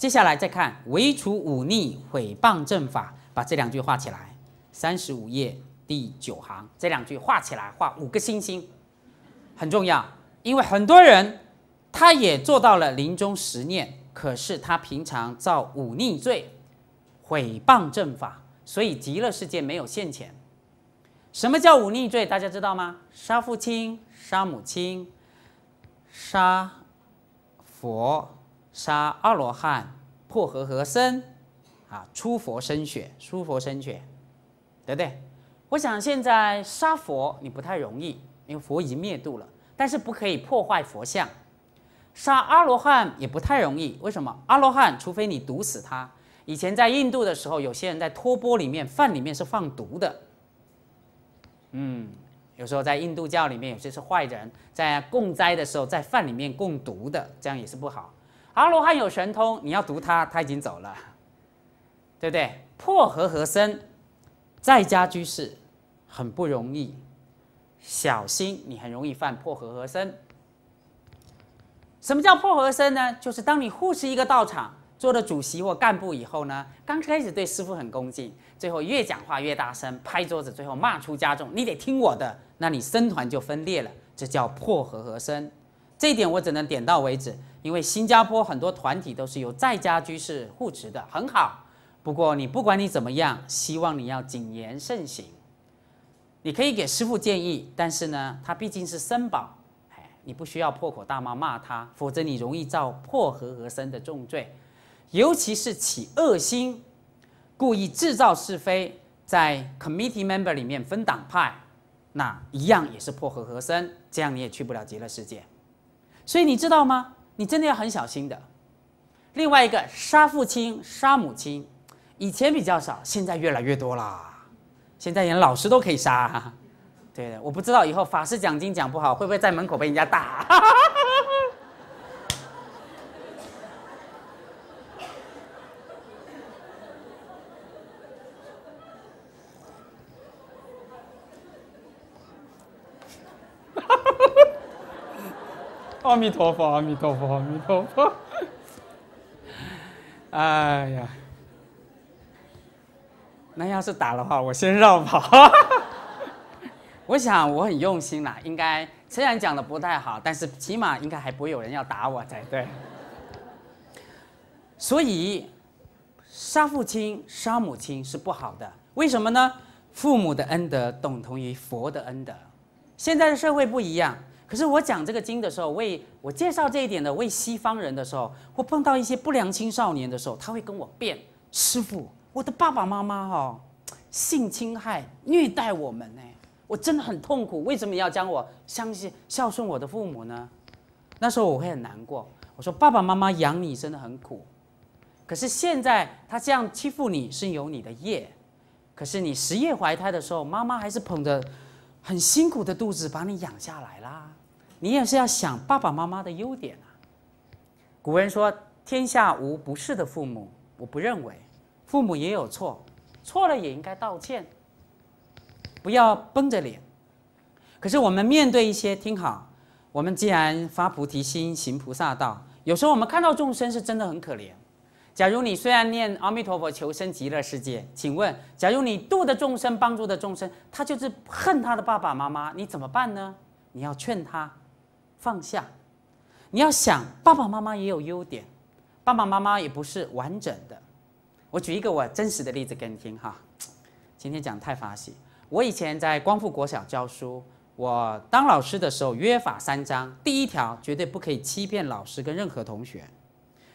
接下来再看，唯除忤逆毁谤正法，把这两句画起来。三十五页第九行，这两句画起来，画五个星星，很重要。因为很多人他也做到了临终十念，可是他平常造忤逆罪、毁谤正法，所以极乐世界没有现前。什么叫忤逆罪？大家知道吗？杀父亲、杀母亲、杀佛、杀二罗汉。破和合身，啊，出佛身血，出佛身血，对不对？我想现在杀佛你不太容易，因为佛已经灭度了。但是不可以破坏佛像，杀阿罗汉也不太容易。为什么？阿罗汉除非你毒死他。以前在印度的时候，有些人在托钵里面饭里面是放毒的，嗯，有时候在印度教里面有些是坏人在供斋的时候在饭里面供毒的，这样也是不好。阿罗汉有神通，你要读他，他已经走了，对不对？破和合身，在家居士很不容易，小心你很容易犯破和合身。什么叫破和合身呢？就是当你护持一个道场，做了主席或干部以后呢，刚开始对师傅很恭敬，最后越讲话越大声，拍桌子，最后骂出家众，你得听我的，那你僧团就分裂了，这叫破和合身。这一点我只能点到为止。因为新加坡很多团体都是由在家居士护持的，很好。不过你不管你怎么样，希望你要谨言慎行。你可以给师傅建议，但是呢，他毕竟是僧宝，哎，你不需要破口大骂骂他，否则你容易造破和合僧的重罪。尤其是起恶心，故意制造是非，在 committee member 里面分党派，那一样也是破和合僧，这样你也去不了极乐世界。所以你知道吗？你真的要很小心的。另外一个，杀父亲、杀母亲，以前比较少，现在越来越多啦。现在连老师都可以杀。对的，我不知道以后法师讲经讲不好，会不会在门口被人家打？阿弥陀佛，阿弥陀佛，阿弥陀佛。哎呀，那要是打的话，我先绕跑。我想我很用心啦，应该虽然讲的不太好，但是起码应该还不会有人要打我才对。所以，杀父亲、杀母亲是不好的。为什么呢？父母的恩德等同于佛的恩德。现在的社会不一样。可是我讲这个经的时候，为我介绍这一点的为西方人的时候，会碰到一些不良青少年的时候，他会跟我辩：“师傅，我的爸爸妈妈哈，性侵害虐待我们呢，我真的很痛苦，为什么要将我相信孝顺我的父母呢？”那时候我会很难过，我说：“爸爸妈妈养你真的很苦，可是现在他这样欺负你是有你的业，可是你十月怀胎的时候，妈妈还是捧着。”很辛苦的肚子把你养下来啦，你也是要想爸爸妈妈的优点啊。古人说天下无不是的父母，我不认为，父母也有错，错了也应该道歉，不要绷着脸。可是我们面对一些，听好，我们既然发菩提心行菩萨道，有时候我们看到众生是真的很可怜。假如你虽然念阿弥陀佛求生极乐世界，请问，假如你度的众生、帮助的众生，他就是恨他的爸爸妈妈，你怎么办呢？你要劝他放下，你要想爸爸妈妈也有优点，爸爸妈妈也不是完整的。我举一个我真实的例子给你听哈。今天讲太发喜，我以前在光复国小教书，我当老师的时候约法三章，第一条绝对不可以欺骗老师跟任何同学。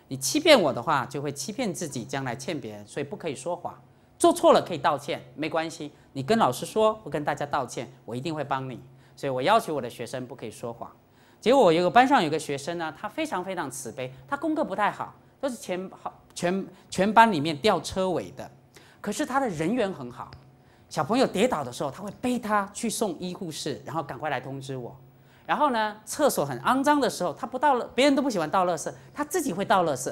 你欺骗我的话，就会欺骗自己，将来欠别人，所以不可以说谎。做错了可以道歉，没关系。你跟老师说，我跟大家道歉，我一定会帮你。所以我要求我的学生不可以说谎。结果我有个班上有个学生呢，他非常非常慈悲，他功课不太好，都是全好全全班里面吊车尾的，可是他的人缘很好。小朋友跌倒的时候，他会背他去送医护室，然后赶快来通知我。然后呢，厕所很肮脏的时候，他不倒了，别人都不喜欢倒垃圾，他自己会倒垃圾，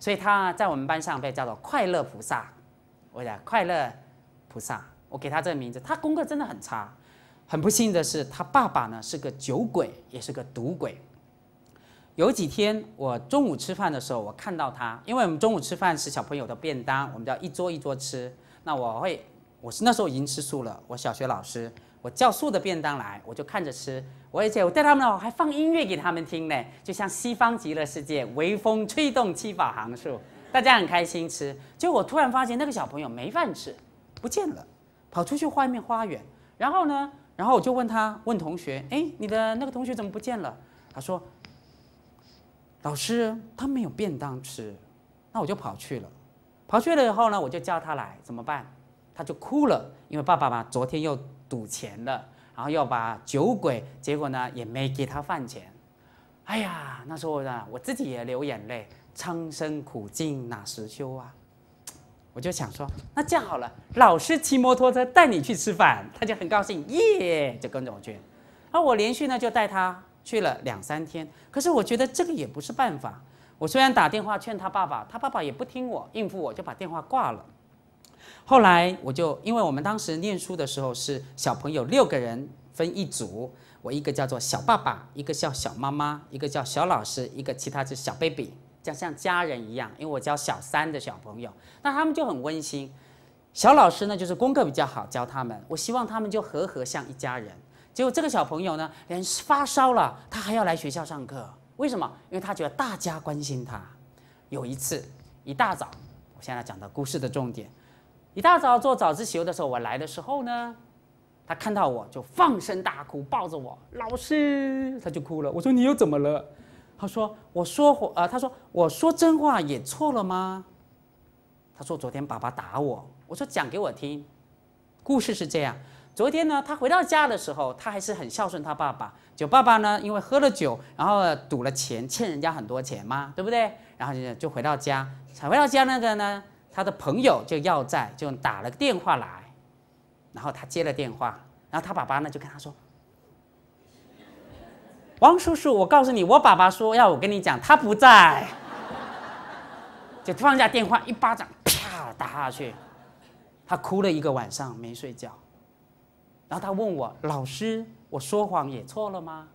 所以他在我们班上被叫做快乐菩萨。我的快乐菩萨，我给他这个名字。他功课真的很差，很不幸的是，他爸爸呢是个酒鬼，也是个赌鬼。有几天我中午吃饭的时候，我看到他，因为我们中午吃饭是小朋友的便当，我们叫一桌一桌吃。那我会，我是那时候已经吃素了，我小学老师。我叫素的便当来，我就看着吃。我而且我带他们，哦，还放音乐给他们听呢，就像西方极乐世界，微风吹动七宝行树，大家很开心吃。结果突然发现那个小朋友没饭吃，不见了，跑出去外面花园。然后呢，然后我就问他，问同学：“哎，你的那个同学怎么不见了？”他说：“老师，他没有便当吃。”那我就跑去了，跑去了以后呢，我就叫他来怎么办？他就哭了，因为爸爸嘛，妈昨天又。赌钱的，然后要把酒鬼，结果呢也没给他饭钱。哎呀，那时候呢我自己也流眼泪，苍生苦尽哪时休啊？我就想说，那这样好了，老师骑摩托车带你去吃饭，他就很高兴，耶，就跟着我去。而我连续呢就带他去了两三天，可是我觉得这个也不是办法。我虽然打电话劝他爸爸，他爸爸也不听我，应付我就把电话挂了。后来我就，因为我们当时念书的时候是小朋友六个人分一组，我一个叫做小爸爸，一个叫小妈妈，一个叫小老师，一个其他是小 baby，样像家人一样，因为我教小三的小朋友，那他们就很温馨。小老师呢就是功课比较好教他们，我希望他们就和和像一家人。结果这个小朋友呢，连发烧了，他还要来学校上课，为什么？因为他觉得大家关心他。有一次一大早，我现在讲到故事的重点。一大早做早自习的时候，我来的时候呢，他看到我就放声大哭，抱着我，老师，他就哭了。我说你又怎么了？他说我说谎呃，他说我说真话也错了吗？他说昨天爸爸打我。我说讲给我听，故事是这样：昨天呢，他回到家的时候，他还是很孝顺他爸爸。就爸爸呢，因为喝了酒，然后赌了钱，欠人家很多钱嘛，对不对？然后就就回到家，才回到家那个呢。他的朋友就要债，就打了个电话来，然后他接了电话，然后他爸爸呢就跟他说：“王叔叔，我告诉你，我爸爸说要我跟你讲，他不在。”就放下电话，一巴掌啪打下去，他哭了一个晚上没睡觉，然后他问我老师：“我说谎也错了吗？”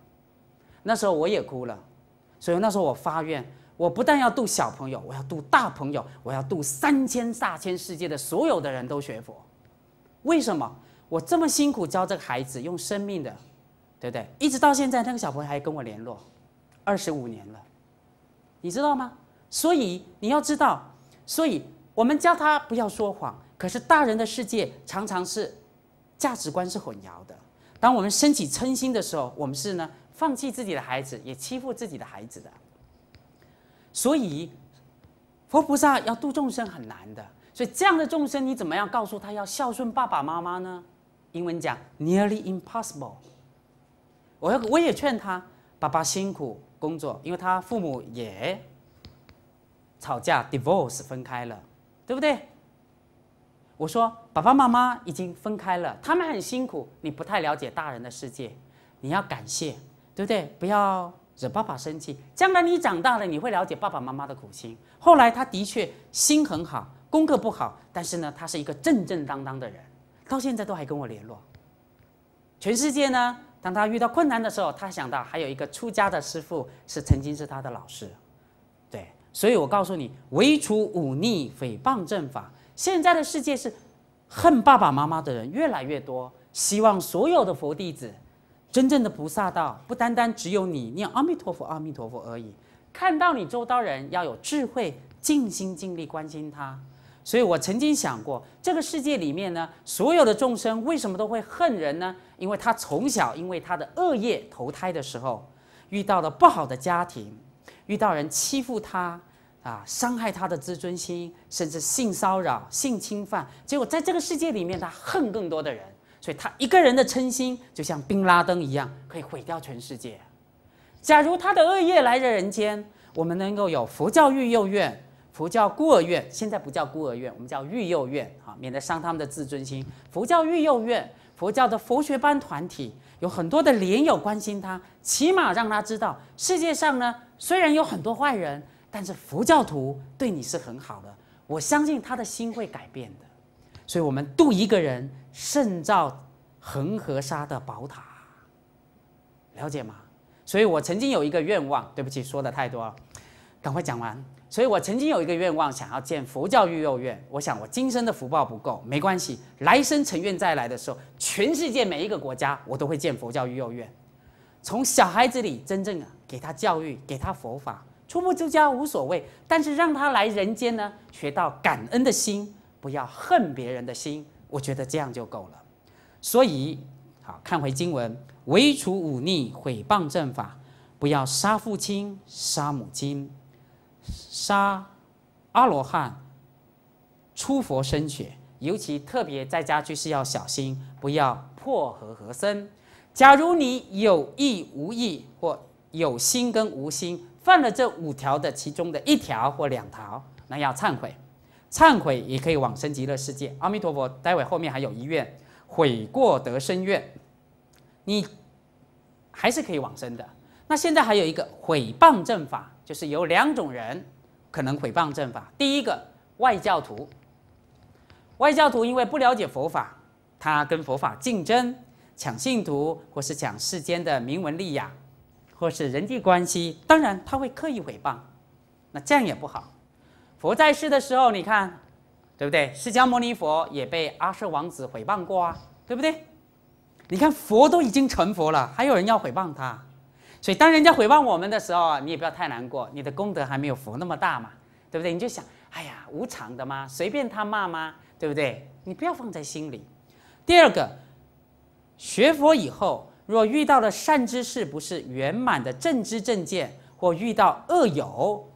那时候我也哭了，所以那时候我发愿。我不但要度小朋友，我要度大朋友，我要度三千大千世界的所有的人都学佛。为什么？我这么辛苦教这个孩子用生命的，对不对？一直到现在，那个小朋友还跟我联络，二十五年了，你知道吗？所以你要知道，所以我们教他不要说谎。可是大人的世界常常是价值观是混淆的。当我们升起嗔心的时候，我们是呢放弃自己的孩子，也欺负自己的孩子的。所以，佛菩萨要度众生很难的。所以这样的众生，你怎么样告诉他要孝顺爸爸妈妈呢？英文讲 nearly impossible。我要我也劝他，爸爸辛苦工作，因为他父母也吵架，divorce 分开了，对不对？我说爸爸妈妈已经分开了，他们很辛苦，你不太了解大人的世界，你要感谢，对不对？不要。惹爸爸生气，将来你长大了，你会了解爸爸妈妈的苦心。后来他的确心很好，功课不好，但是呢，他是一个正正当当的人，到现在都还跟我联络。全世界呢，当他遇到困难的时候，他想到还有一个出家的师傅是曾经是他的老师，对，所以我告诉你，唯除忤逆、诽谤正法。现在的世界是恨爸爸妈妈的人越来越多，希望所有的佛弟子。真正的菩萨道不单单只有你念阿弥陀佛、阿弥陀佛而已，看到你周遭人要有智慧，尽心尽力关心他。所以我曾经想过，这个世界里面呢，所有的众生为什么都会恨人呢？因为他从小因为他的恶业投胎的时候，遇到了不好的家庭，遇到人欺负他啊，伤害他的自尊心，甚至性骚扰、性侵犯，结果在这个世界里面，他恨更多的人。所以他一个人的嗔心，就像冰拉登一样，可以毁掉全世界。假如他的恶业来人间，我们能够有佛教育幼院、佛教孤儿院（现在不叫孤儿院，我们叫育幼院）啊，免得伤他们的自尊心。佛教育幼院、佛教的佛学班团体有很多的莲友关心他，起码让他知道世界上呢，虽然有很多坏人，但是佛教徒对你是很好的。我相信他的心会改变的。所以，我们度一个人。圣造恒河沙的宝塔，了解吗？所以我曾经有一个愿望，对不起，说的太多了，赶快讲完。所以我曾经有一个愿望，想要建佛教育幼院。我想我今生的福报不够，没关系，来生成愿再来的时候，全世界每一个国家，我都会建佛教育幼院，从小孩子里真正给他教育，给他佛法。出不出家无所谓，但是让他来人间呢，学到感恩的心，不要恨别人的心。我觉得这样就够了，所以好看回经文，唯除忤逆毁谤正法，不要杀父亲、杀母亲、杀阿罗汉、出佛身血。尤其特别在家居士要小心，不要破和和身。假如你有意无意或有心跟无心犯了这五条的其中的一条或两条，那要忏悔。忏悔也可以往生极乐世界，阿弥陀佛。待会后面还有一愿，悔过得生愿，你还是可以往生的。那现在还有一个毁谤正法，就是有两种人可能毁谤正法。第一个外教徒，外教徒因为不了解佛法，他跟佛法竞争，抢信徒，或是抢世间的名闻利养，或是人际关系。当然他会刻意毁谤，那这样也不好。佛在世的时候，你看，对不对？释迦牟尼佛也被阿舍王子毁谤过啊，对不对？你看佛都已经成佛了，还有人要毁谤他，所以当人家毁谤我们的时候，你也不要太难过，你的功德还没有佛那么大嘛，对不对？你就想，哎呀，无常的嘛，随便他骂嘛，对不对？你不要放在心里。第二个，学佛以后，若遇到了善知，识不是圆满的正知正见？或遇到恶友？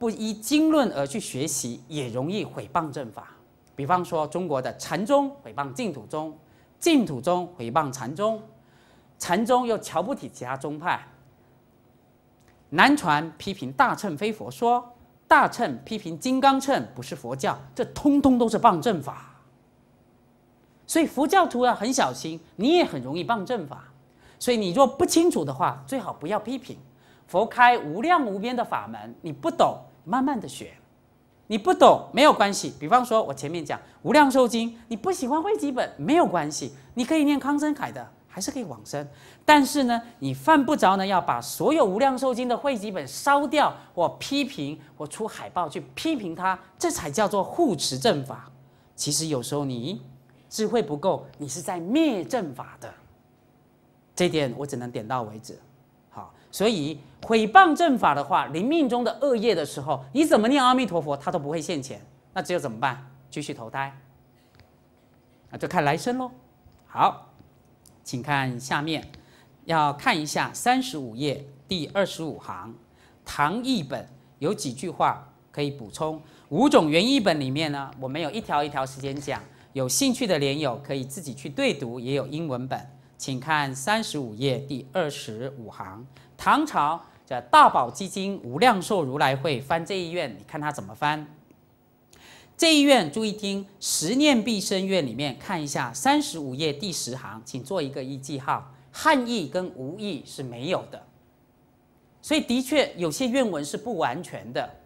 不依经论而去学习，也容易毁谤正法。比方说，中国的禅宗毁谤净土宗，净土宗毁谤禅宗，禅宗又瞧不起其他宗派。南传批评大乘非佛说，大乘批评金刚乘不是佛教，这通通都是谤正法。所以佛教徒要很小心，你也很容易谤正法。所以你若不清楚的话，最好不要批评。佛开无量无边的法门，你不懂。慢慢的学，你不懂没有关系。比方说，我前面讲《无量寿经》，你不喜欢会集本没有关系，你可以念康生凯的，还是可以往生。但是呢，你犯不着呢，要把所有《无量寿经》的会集本烧掉，或批评，或出海报去批评他，这才叫做护持正法。其实有时候你智慧不够，你是在灭正法的。这点我只能点到为止。所以毁谤正法的话，临命中的恶业的时候，你怎么念阿弥陀佛，他都不会现前。那只有怎么办？继续投胎那就看来生喽。好，请看下面，要看一下三十五页第二十五行，唐译本有几句话可以补充。五种原译本里面呢，我们有一条一条时间讲。有兴趣的莲友可以自己去对读，也有英文本。请看三十五页第二十五行。唐朝叫大宝基经无量寿如来会翻这一卷，你看他怎么翻？这一卷注意听，十念毕生愿里面看一下三十五页第十行，请做一个一记号。汉译跟吴译是没有的，所以的确有些愿文是不完全的。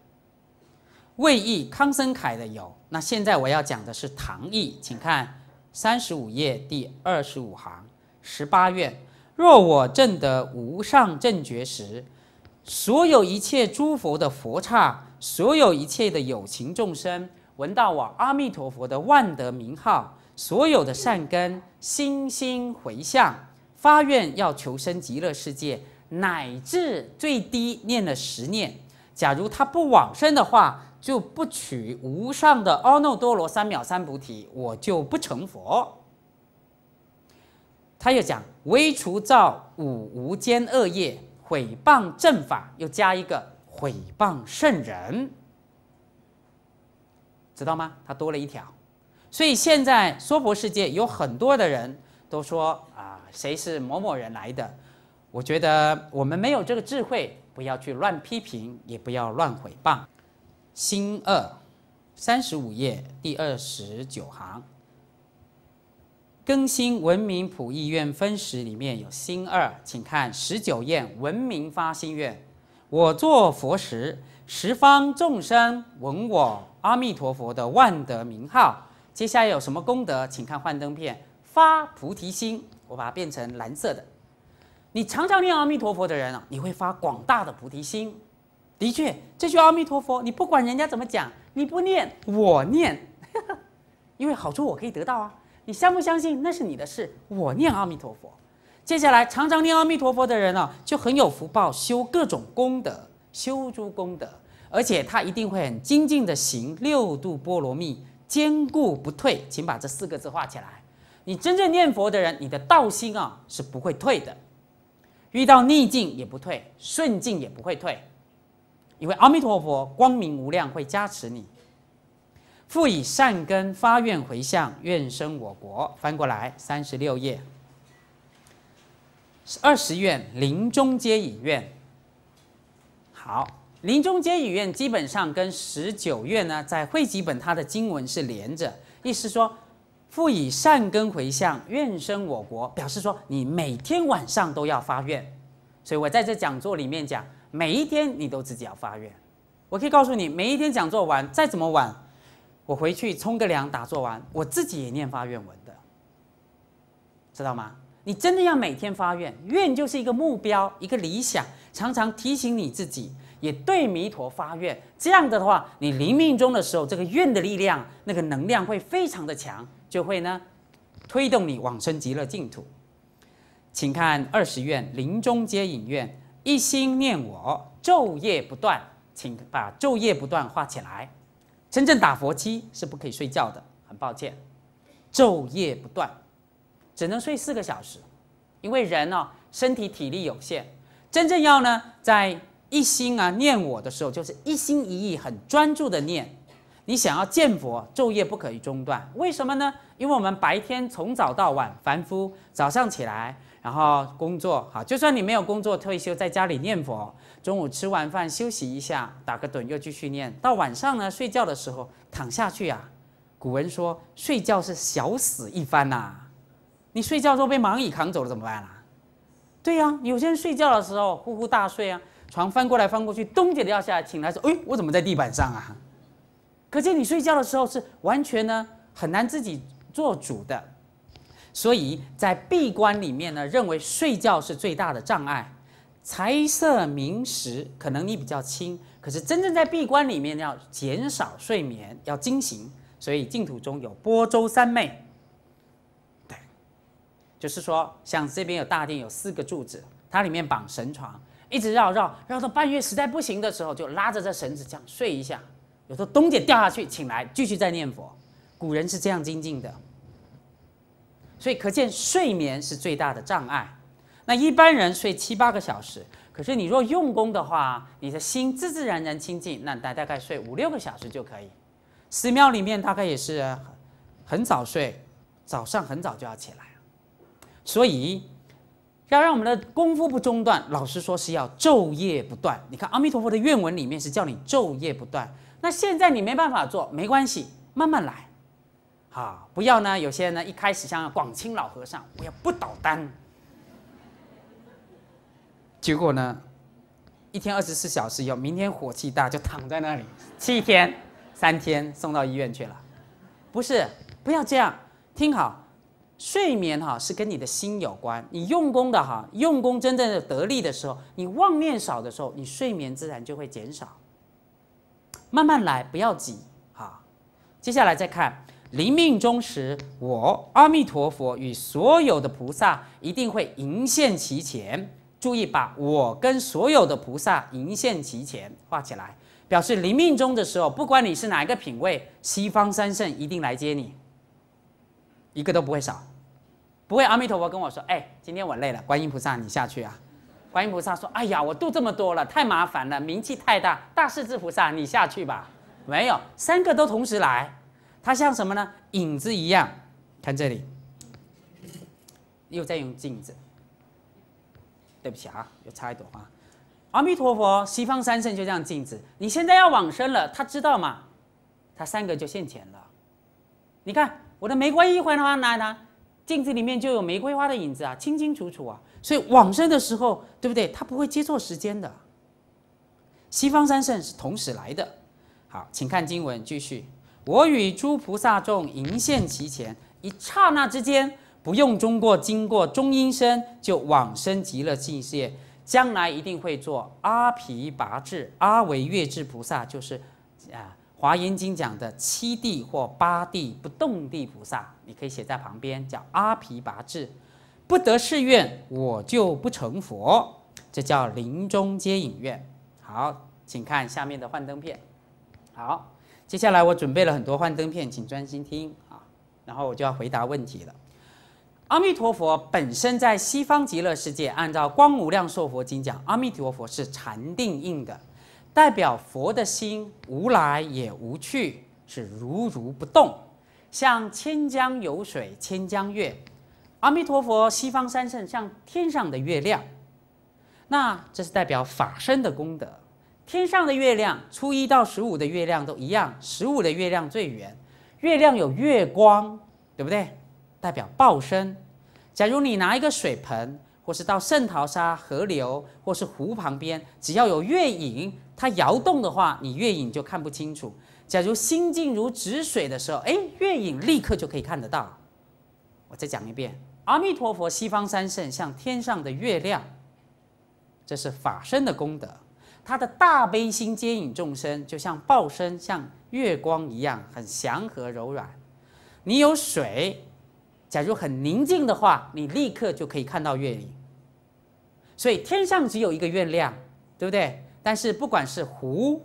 魏译康生凯的有，那现在我要讲的是唐译，请看三十五页第二十五行十八愿。若我证得无上正觉时，所有一切诸佛的佛刹，所有一切的有情众生，闻到我阿弥陀佛的万德名号，所有的善根心心回向，发愿要求生极乐世界，乃至最低念了十念，假如他不往生的话，就不取无上的阿耨多罗三藐三菩提，我就不成佛。他又讲。微除造五无间恶业，毁谤正法，又加一个毁谤圣人，知道吗？他多了一条，所以现在娑婆世界有很多的人都说啊，谁是某某人来的？我觉得我们没有这个智慧，不要去乱批评，也不要乱毁谤。心二，三十五页第二十九行。更新文明普意愿分时里面有心二，请看十九页文明发心愿。我做佛时，十方众生闻我阿弥陀佛的万德名号，接下来有什么功德？请看幻灯片发菩提心，我把它变成蓝色的。你常常念阿弥陀佛的人啊，你会发广大的菩提心。的确，这句阿弥陀佛，你不管人家怎么讲，你不念我念，因为好处我可以得到啊。你相不相信那是你的事，我念阿弥陀佛。接下来常常念阿弥陀佛的人呢，就很有福报，修各种功德，修诸功德，而且他一定会很精进的行六度波罗蜜，坚固不退。请把这四个字画起来。你真正念佛的人，你的道心啊是不会退的，遇到逆境也不退，顺境也不会退，因为阿弥陀佛光明无量会加持你。复以善根发愿回向，愿生我国。翻过来，三十六页，二十愿临终皆已愿。好，临终皆已愿基本上跟十九愿呢，在汇集本它的经文是连着，意思说，复以善根回向，愿生我国，表示说你每天晚上都要发愿。所以我在这讲座里面讲，每一天你都自己要发愿。我可以告诉你，每一天讲座完再怎么晚。我回去冲个凉，打坐完，我自己也念发愿文的，知道吗？你真的要每天发愿，愿就是一个目标，一个理想，常常提醒你自己，也对弥陀发愿。这样的话，你临命终的时候，这个愿的力量，那个能量会非常的强，就会呢，推动你往生极乐净土。请看二十愿，临终皆引愿，一心念我，昼夜不断。请把昼夜不断画起来。真正打佛七是不可以睡觉的，很抱歉，昼夜不断，只能睡四个小时，因为人呢身体体力有限。真正要呢在一心啊念我的时候，就是一心一意很专注的念，你想要见佛，昼夜不可以中断。为什么呢？因为我们白天从早到晚，凡夫早上起来。然后工作好，就算你没有工作，退休在家里念佛，中午吃完饭休息一下，打个盹，又继续念。到晚上呢，睡觉的时候躺下去啊。古文说，睡觉是小死一番呐。你睡觉都被蚂蚁扛走了，怎么办啦？对呀，有些人睡觉的时候呼呼大睡啊，床翻过来翻过去，咚的掉下来，醒来说，哎，我怎么在地板上啊？可见你睡觉的时候是完全呢很难自己做主的。所以在闭关里面呢，认为睡觉是最大的障碍，财色名食，可能你比较轻，可是真正在闭关里面要减少睡眠，要精行。所以净土中有波州三昧，对，就是说像这边有大殿，有四个柱子，它里面绑绳床，一直绕绕绕到半夜，实在不行的时候，就拉着这绳子这样睡一下。有时候东姐掉下去，请来继续再念佛，古人是这样精进的。所以可见，睡眠是最大的障碍。那一般人睡七八个小时，可是你若用功的话，你的心自自然然清净，那大大概睡五六个小时就可以。寺庙里面大概也是很早睡，早上很早就要起来。所以要让我们的功夫不中断，老师说是要昼夜不断。你看阿弥陀佛的愿文里面是叫你昼夜不断。那现在你没办法做，没关系，慢慢来。啊，不要呢！有些人呢，一开始像广清老和尚，我也不倒单，结果呢，一天二十四小时以后，明天火气大，就躺在那里，七天、三天送到医院去了。不是，不要这样，听好，睡眠哈是跟你的心有关。你用功的哈，用功真正的得力的时候，你妄念少的时候，你睡眠自然就会减少。慢慢来，不要急哈。接下来再看。临命终时，我阿弥陀佛与所有的菩萨一定会迎现其前。注意，把我跟所有的菩萨迎现其前画起来，表示临命终的时候，不管你是哪一个品位，西方三圣一定来接你，一个都不会少。不会，阿弥陀佛跟我说：“哎，今天我累了。”观音菩萨，你下去啊。观音菩萨说：“哎呀，我度这么多了，太麻烦了，名气太大，大势至菩萨，你下去吧。”没有，三个都同时来。它像什么呢？影子一样。看这里，又在用镜子。对不起啊，又插一朵花。阿弥陀佛，西方三圣就这样镜子。你现在要往生了，他知道嘛？他三个就现前了。你看我的玫瑰一花的话呢，镜子里面就有玫瑰花的影子啊，清清楚楚啊。所以往生的时候，对不对？他不会接错时间的。西方三圣是同时来的。好，请看经文，继续。我与诸菩萨众迎现其前，一刹那之间，不用中过经过中阴身，就往生极乐世界，将来一定会做阿皮拔智、阿维月智菩萨，就是，啊，《华严经》讲的七地或八地不动地菩萨。你可以写在旁边，叫阿皮拔智，不得誓愿，我就不成佛，这叫临终接引愿。好，请看下面的幻灯片。好。接下来我准备了很多幻灯片，请专心听啊。然后我就要回答问题了。阿弥陀佛本身在西方极乐世界，按照《光无量寿佛经》讲，阿弥陀佛是禅定印的，代表佛的心无来也无去，是如如不动，像千江有水千江月。阿弥陀佛西方三圣像天上的月亮，那这是代表法身的功德。天上的月亮，初一到十五的月亮都一样，十五的月亮最圆。月亮有月光，对不对？代表报身。假如你拿一个水盆，或是到圣淘沙河流，或是湖旁边，只要有月影，它摇动的话，你月影就看不清楚。假如心静如止水的时候，哎，月影立刻就可以看得到。我再讲一遍：阿弥陀佛，西方三圣像天上的月亮，这是法身的功德。它的大悲心接引众生，就像报声像月光一样，很祥和柔软。你有水，假如很宁静的话，你立刻就可以看到月影。所以天上只有一个月亮，对不对？但是不管是湖、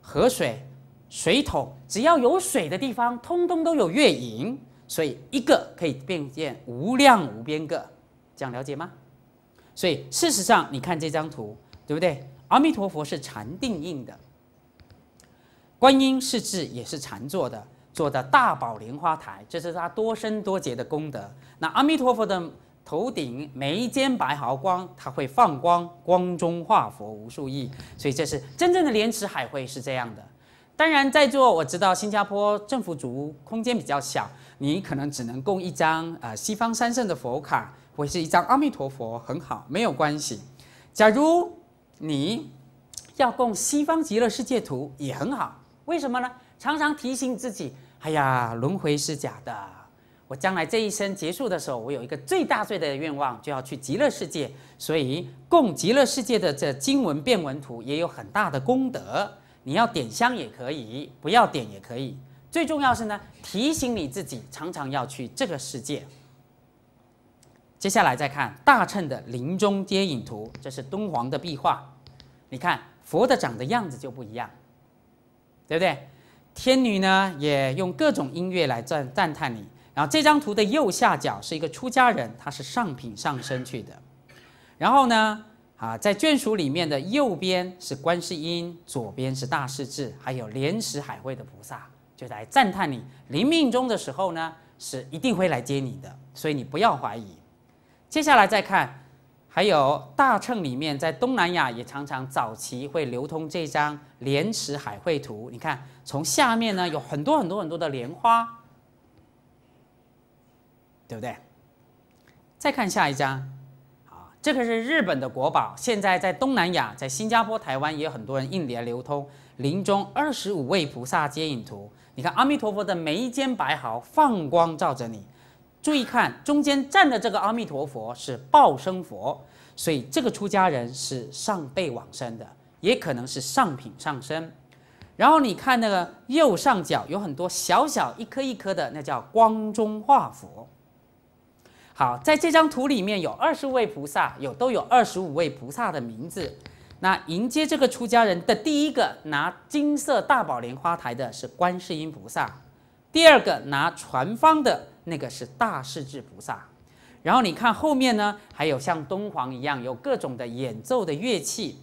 河水、水桶，只要有水的地方，通通都有月影。所以一个可以变现无量无边个，这样了解吗？所以事实上，你看这张图，对不对？阿弥陀佛是禅定印的，观音是智也是禅坐的，坐的大宝莲花台，这是他多生多劫的功德。那阿弥陀佛的头顶眉间白毫光，他会放光，光中化佛无数亿，所以这是真正的莲池海会是这样的。当然，在座我知道新加坡政府屋空间比较小，你可能只能供一张呃西方三圣的佛卡，或是一张阿弥陀佛，很好，没有关系。假如你要供西方极乐世界图也很好，为什么呢？常常提醒自己，哎呀，轮回是假的。我将来这一生结束的时候，我有一个最大最大的愿望，就要去极乐世界。所以供极乐世界的这经文变文图也有很大的功德。你要点香也可以，不要点也可以。最重要是呢，提醒你自己，常常要去这个世界。接下来再看大乘的临终接引图，这是敦煌的壁画。你看佛的长的样子就不一样，对不对？天女呢也用各种音乐来赞赞叹你。然后这张图的右下角是一个出家人，他是上品上身去的。然后呢，啊，在眷属里面的右边是观世音，左边是大势至，还有莲池海会的菩萨就来赞叹你。临命终的时候呢，是一定会来接你的，所以你不要怀疑。接下来再看。还有大乘里面，在东南亚也常常早期会流通这张莲池海会图。你看，从下面呢有很多很多很多的莲花，对不对？再看下一张，啊，这个是日本的国宝，现在在东南亚，在新加坡、台湾也有很多人印碟流通《林中二十五位菩萨接引图》。你看，阿弥陀佛的眉间白毫放光照着你。注意看，中间站的这个阿弥陀佛是报生佛，所以这个出家人是上辈往生的，也可能是上品上身。然后你看那个右上角有很多小小一颗一颗的，那叫光中化佛。好，在这张图里面有二十位菩萨，有都有二十五位菩萨的名字。那迎接这个出家人的第一个拿金色大宝莲花台的是观世音菩萨，第二个拿船方的。那个是大势至菩萨，然后你看后面呢，还有像敦煌一样有各种的演奏的乐器。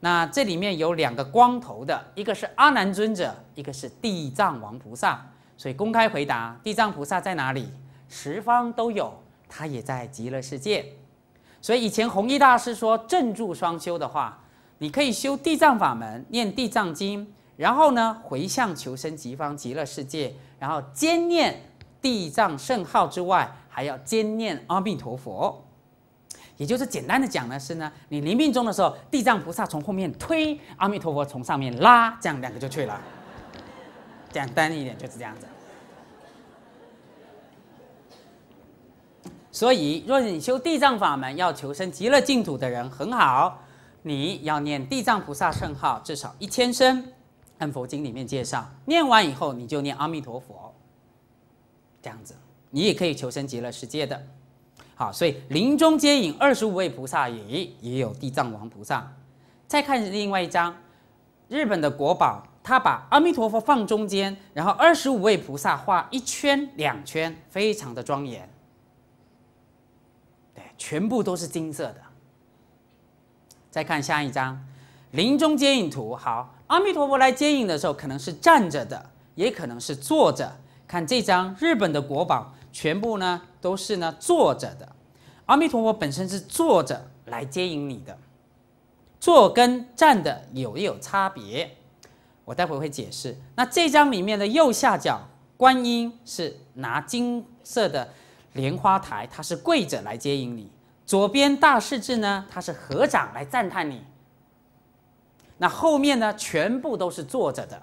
那这里面有两个光头的，一个是阿难尊者，一个是地藏王菩萨。所以公开回答，地藏菩萨在哪里？十方都有，他也在极乐世界。所以以前弘一大师说正住双修的话，你可以修地藏法门，念地藏经，然后呢回向求生极方极乐世界，然后兼念。地藏圣号之外，还要兼念阿弥陀佛。也就是简单的讲呢，是呢，你临命终的时候，地藏菩萨从后面推，阿弥陀佛从上面拉，这样两个就去了。简单一点就是这样子。所以，若你修地藏法门，要求生极乐净土的人很好，你要念地藏菩萨圣号至少一千声，按佛经里面介绍，念完以后你就念阿弥陀佛。这样子，你也可以求生极乐世界的。好，所以临终接引二十五位菩萨也也有地藏王菩萨。再看另外一张，日本的国宝，他把阿弥陀佛放中间，然后二十五位菩萨画一圈两圈，非常的庄严。对，全部都是金色的。再看下一张，临终接引图。好，阿弥陀佛来接引的时候，可能是站着的，也可能是坐着。看这张日本的国宝，全部呢都是呢坐着的。阿弥陀佛本身是坐着来接引你的，坐跟站的有没有差别？我待会会解释。那这张里面的右下角观音是拿金色的莲花台，它是跪着来接引你；左边大势至呢，它是合掌来赞叹你。那后面呢，全部都是坐着的。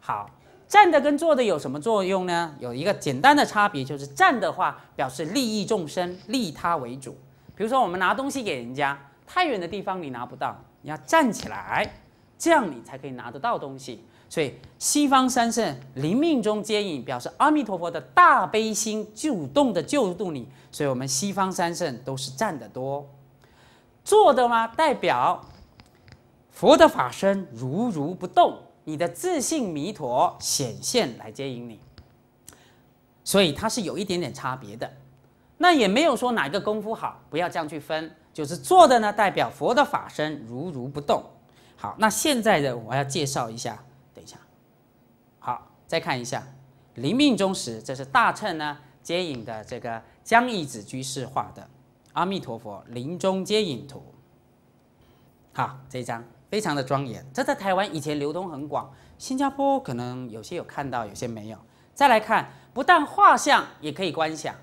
好。站的跟坐的有什么作用呢？有一个简单的差别，就是站的话表示利益众生，利他为主。比如说，我们拿东西给人家，太远的地方你拿不到，你要站起来，这样你才可以拿得到东西。所以，西方三圣灵命中接引，表示阿弥陀佛的大悲心主动的救度你。所以我们西方三圣都是站得多，坐的吗？代表佛的法身如如不动。你的自信弥陀显现来接引你，所以它是有一点点差别的。那也没有说哪个功夫好，不要这样去分。就是做的呢，代表佛的法身如如不动。好，那现在的我要介绍一下，等一下。好，再看一下临命中时，这是大乘呢接引的这个江一子居士画的《阿弥陀佛临终接引图》。好，这一张。非常的庄严，这在台湾以前流通很广，新加坡可能有些有看到，有些没有。再来看，不但画像也可以观想，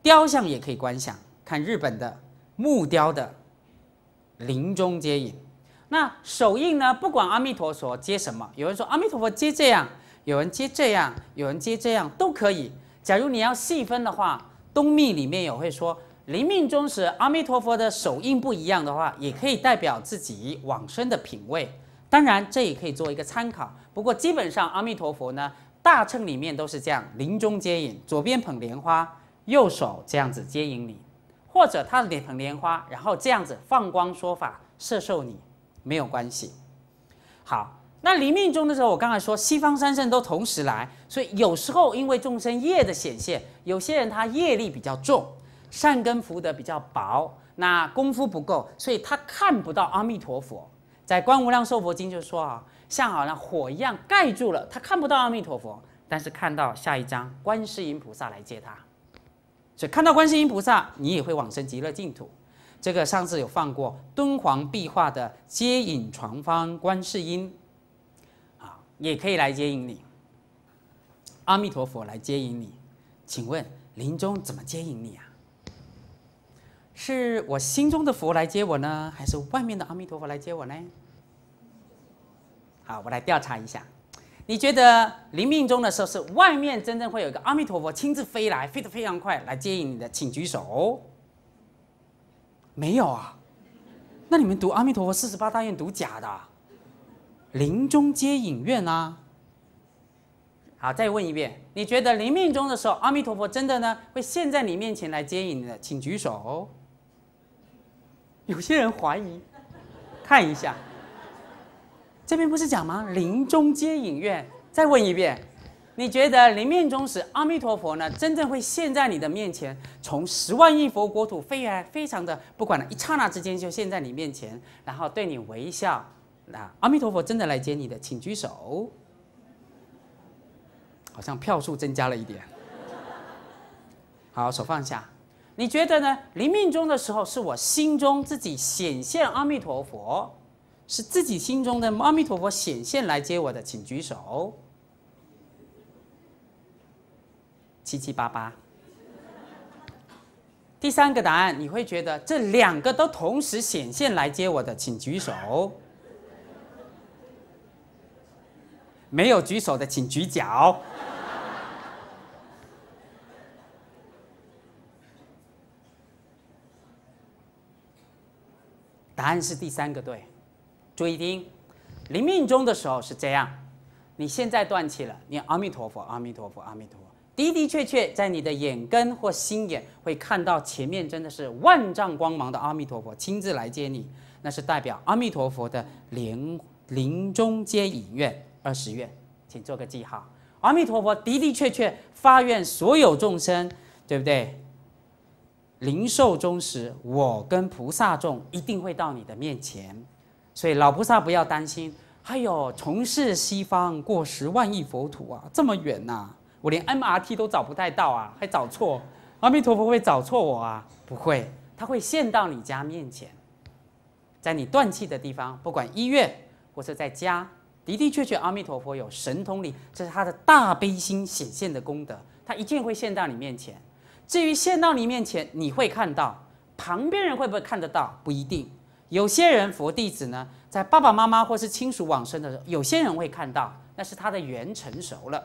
雕像也可以观想。看日本的木雕的林中接引，那手印呢？不管阿弥陀佛接什么，有人说阿弥陀佛接这样，有人接这样，有人接这样都可以。假如你要细分的话，东密里面也会说。临命中时，阿弥陀佛的手印不一样的话，也可以代表自己往生的品位。当然，这也可以做一个参考。不过，基本上阿弥陀佛呢，大乘里面都是这样，临终接引，左边捧莲花，右手这样子接引你，或者他脸捧莲花，然后这样子放光说法摄受你，没有关系。好，那临命中的时候，我刚才说西方三圣都同时来，所以有时候因为众生业的显现，有些人他业力比较重。善根福德比较薄，那功夫不够，所以他看不到阿弥陀佛。在《观无量寿佛经》就说啊，像好像火一样盖住了，他看不到阿弥陀佛，但是看到下一章观世音菩萨来接他，所以看到观世音菩萨，你也会往生极乐净土。这个上次有放过敦煌壁画的接引床方观世音，啊，也可以来接引你。阿弥陀佛来接引你，请问临终怎么接引你啊？是我心中的佛来接我呢，还是外面的阿弥陀佛来接我呢？好，我来调查一下，你觉得临命终的时候是外面真正会有一个阿弥陀佛亲自飞来，飞得非常快来接引你的，请举手。没有啊？那你们读阿弥陀佛四十八大愿读假的，临终接引愿啊。好，再问一遍，你觉得临命终的时候阿弥陀佛真的呢会现，在你面前来接引你的，请举手。有些人怀疑，看一下，这边不是讲吗？临终接引院，再问一遍，你觉得临命终时阿弥陀佛呢，真正会现，在你的面前，从十万亿佛国土飞来，非常的，不管了，一刹那之间就现，在你面前，然后对你微笑，那阿弥陀佛真的来接你的，请举手，好像票数增加了一点，好，手放下。你觉得呢？临命终的时候，是我心中自己显现阿弥陀佛，是自己心中的阿弥陀佛显现来接我的，请举手。七七八八。第三个答案，你会觉得这两个都同时显现来接我的，请举手。没有举手的，请举脚。答案是第三个对，注意听，临命终的时候是这样，你现在断气了，念阿弥陀佛，阿弥陀佛，阿弥陀，的的确确在你的眼根或心眼会看到前面真的是万丈光芒的阿弥陀佛亲自来接你，那是代表阿弥陀佛的临临终接引愿二十愿，请做个记号，阿弥陀佛的的确确发愿所有众生，对不对？灵寿终时，我跟菩萨众一定会到你的面前，所以老菩萨不要担心。还有，从事西方过十万亿佛土啊，这么远呐，我连 MRT 都找不太到啊，还找错？阿弥陀佛会找错我啊？不会，他会现到你家面前，在你断气的地方，不管医院或是在家，的的确确，阿弥陀佛有神通力，这是他的大悲心显现的功德，他一定会现到你面前。至于现到你面前，你会看到，旁边人会不会看得到？不一定。有些人佛弟子呢，在爸爸妈妈或是亲属往生的时候，有些人会看到，那是他的缘成熟了；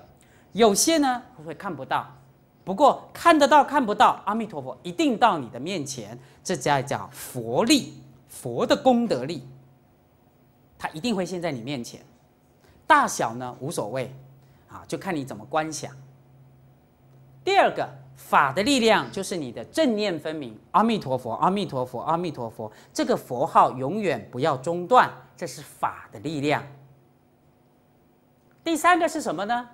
有些呢会看不到。不过看得到看不到，阿弥陀佛一定到你的面前，这叫叫佛力、佛的功德力，他一定会现，在你面前。大小呢无所谓，啊，就看你怎么观想。第二个。法的力量就是你的正念分明，阿弥陀佛，阿弥陀佛，阿弥陀佛，这个佛号永远不要中断，这是法的力量。第三个是什么呢？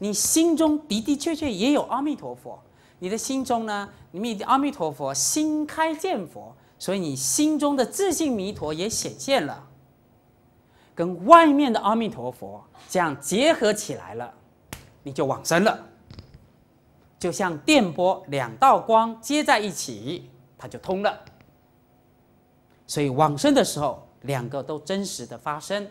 你心中的的确确也有阿弥陀佛，你的心中呢，你的阿弥陀佛心开见佛，所以你心中的自信弥陀也显现了，跟外面的阿弥陀佛这样结合起来了，你就往生了。就像电波，两道光接在一起，它就通了。所以往生的时候，两个都真实的发生。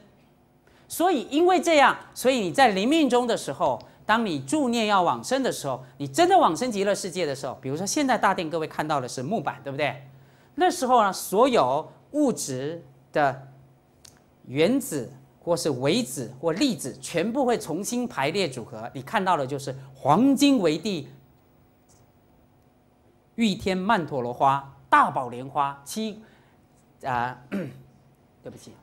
所以因为这样，所以你在临命中的时候，当你助念要往生的时候，你真的往生极乐世界的时候，比如说现在大殿各位看到的是木板，对不对？那时候呢，所有物质的原子或是微子或粒子，全部会重新排列组合。你看到的就是黄金为地。玉天曼陀罗花、大宝莲花、七啊，对不起，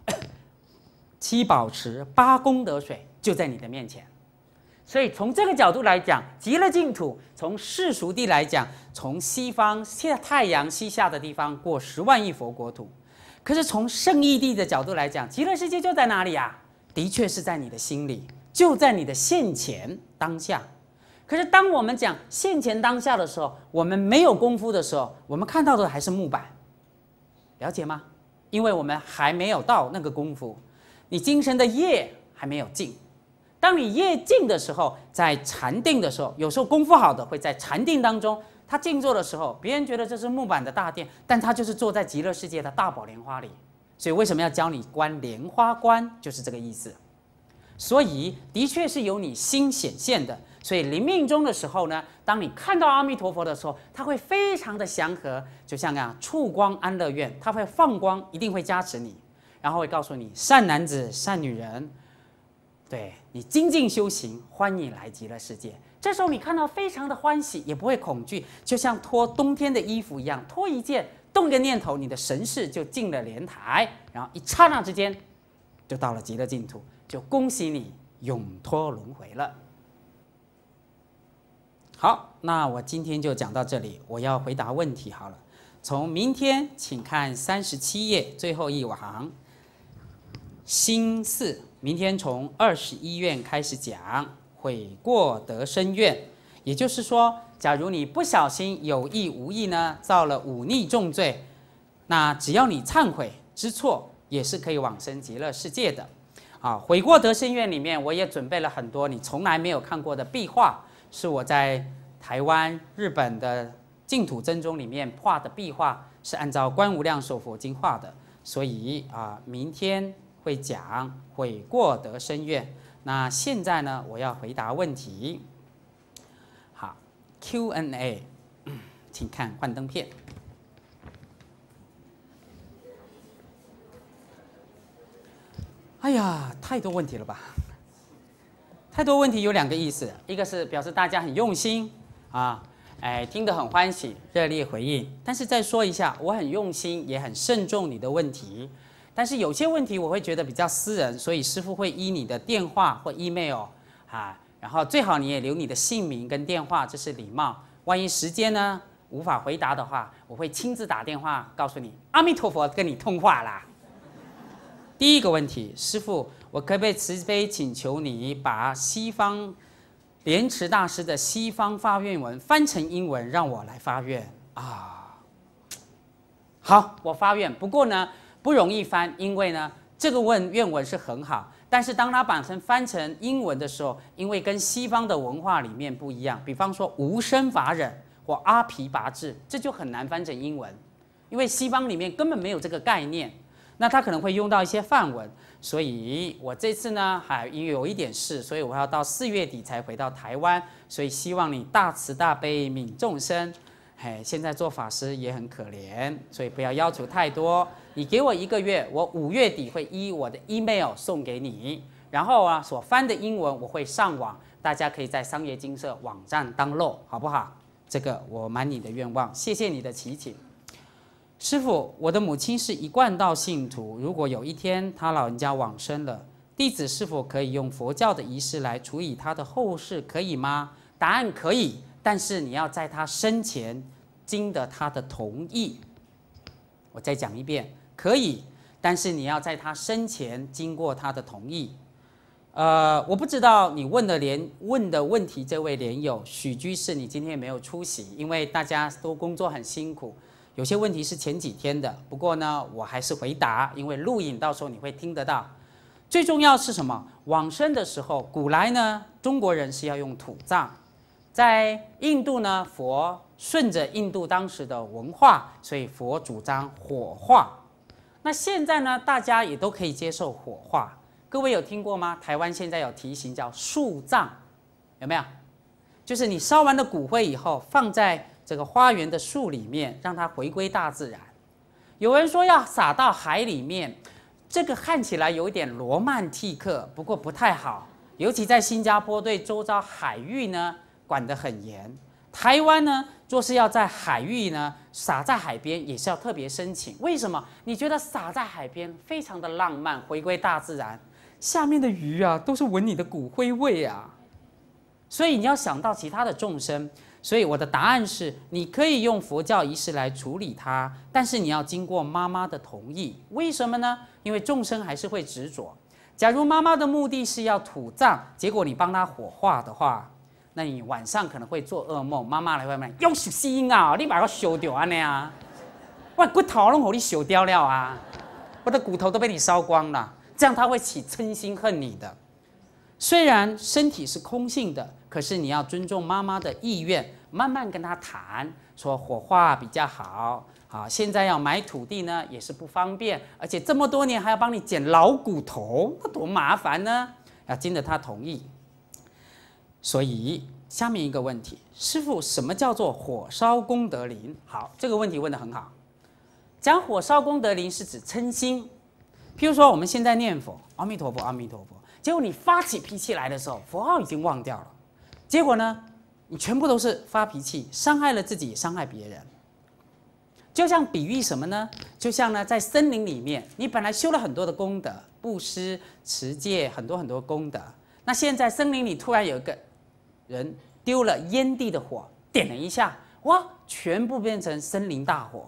七宝池、八功德水就在你的面前。所以从这个角度来讲，极乐净土从世俗地来讲，从西方西太阳西下的地方过十万亿佛国土；可是从圣义地的角度来讲，极乐世界就在哪里啊？的确是在你的心里，就在你的现前当下。可是，当我们讲现前当下的时候，我们没有功夫的时候，我们看到的还是木板，了解吗？因为我们还没有到那个功夫，你精神的业还没有尽。当你业尽的时候，在禅定的时候，有时候功夫好的会在禅定当中，他静坐的时候，别人觉得这是木板的大殿，但他就是坐在极乐世界的大宝莲花里。所以，为什么要教你观莲花观？就是这个意思。所以，的确是由你心显现的。所以临命终的时候呢，当你看到阿弥陀佛的时候，他会非常的祥和，就像啊触光安乐院，他会放光，一定会加持你，然后会告诉你善男子、善女人，对你精进修行，欢迎来极乐世界。这时候你看到非常的欢喜，也不会恐惧，就像脱冬天的衣服一样，脱一件，动个念头，你的神识就进了莲台，然后一刹那之间就到了极乐净土，就恭喜你永脱轮回了。好，那我今天就讲到这里。我要回答问题好了。从明天，请看三十七页最后一行。心四，明天从二十一院开始讲悔过得生院。也就是说，假如你不小心、有意无意呢，造了忤逆重罪，那只要你忏悔知错，也是可以往生极乐世界的。啊，悔过得生院里面，我也准备了很多你从来没有看过的壁画，是我在。台湾、日本的净土真宗里面画的壁画是按照观无量寿佛经画的，所以啊，明天会讲悔过得生愿。那现在呢，我要回答问题。好，Q&A，请看幻灯片。哎呀，太多问题了吧？太多问题有两个意思，一个是表示大家很用心。啊，哎，听得很欢喜，热烈回应。但是再说一下，我很用心，也很慎重你的问题。但是有些问题我会觉得比较私人，所以师傅会依你的电话或 email 啊，然后最好你也留你的姓名跟电话，这是礼貌。万一时间呢无法回答的话，我会亲自打电话告诉你。阿弥陀佛，跟你通话啦。第一个问题，师傅，我可不可以慈悲请求你把西方？莲池大师的西方发愿文翻成英文，让我来发愿啊！好，我发愿。不过呢，不容易翻，因为呢，这个问愿文是很好，但是当它把它翻成英文的时候，因为跟西方的文化里面不一样，比方说无生法忍或阿毗跋致，这就很难翻成英文，因为西方里面根本没有这个概念。那他可能会用到一些范文，所以我这次呢，还因为有一点事，所以我要到四月底才回到台湾，所以希望你大慈大悲悯众生，嘿，现在做法师也很可怜，所以不要要求太多，你给我一个月，我五月底会依我的 email 送给你，然后啊，所翻的英文我会上网，大家可以在商业金社网站登录，好不好？这个我满你的愿望，谢谢你的祈请。师傅，我的母亲是一贯道信徒。如果有一天他老人家往生了，弟子是否可以用佛教的仪式来处理他的后事，可以吗？答案可以，但是你要在他生前经得他的同意。我再讲一遍，可以，但是你要在他生前经过他的同意。呃，我不知道你问的连问的问题，这位莲友许居士，你今天没有出席，因为大家都工作很辛苦。有些问题是前几天的，不过呢，我还是回答，因为录影到时候你会听得到。最重要是什么？往生的时候，古来呢，中国人是要用土葬，在印度呢，佛顺着印度当时的文化，所以佛主张火化。那现在呢，大家也都可以接受火化。各位有听过吗？台湾现在有题型叫树葬，有没有？就是你烧完的骨灰以后，放在。这个花园的树里面，让它回归大自然。有人说要撒到海里面，这个看起来有点罗曼蒂克，不过不太好。尤其在新加坡，对周遭海域呢管得很严。台湾呢，若是要在海域呢撒在海边，也是要特别申请。为什么？你觉得撒在海边非常的浪漫，回归大自然，下面的鱼啊都是闻你的骨灰味啊。所以你要想到其他的众生。所以我的答案是，你可以用佛教仪式来处理它，但是你要经过妈妈的同意。为什么呢？因为众生还是会执着。假如妈妈的目的是要土葬，结果你帮她火化的话，那你晚上可能会做噩梦，妈妈来外面用心啊，立马要修掉啊那样，我骨头拢给你修掉了啊，我的骨头都被你烧光了，这样他会起嗔心恨你的。虽然身体是空性的。可是你要尊重妈妈的意愿，慢慢跟她谈，说火化比较好。好，现在要买土地呢，也是不方便，而且这么多年还要帮你捡老骨头，那多麻烦呢！要经得她同意。所以下面一个问题，师傅，什么叫做火烧功德林？好，这个问题问得很好。讲火烧功德林是指嗔心，譬如说我们现在念佛，阿弥陀佛，阿弥陀佛，结果你发起脾气来的时候，佛号已经忘掉了。结果呢？你全部都是发脾气，伤害了自己，伤害别人。就像比喻什么呢？就像呢，在森林里面，你本来修了很多的功德，布施、持戒，很多很多功德。那现在森林里突然有一个人丢了烟蒂的火，点了一下，哇，全部变成森林大火。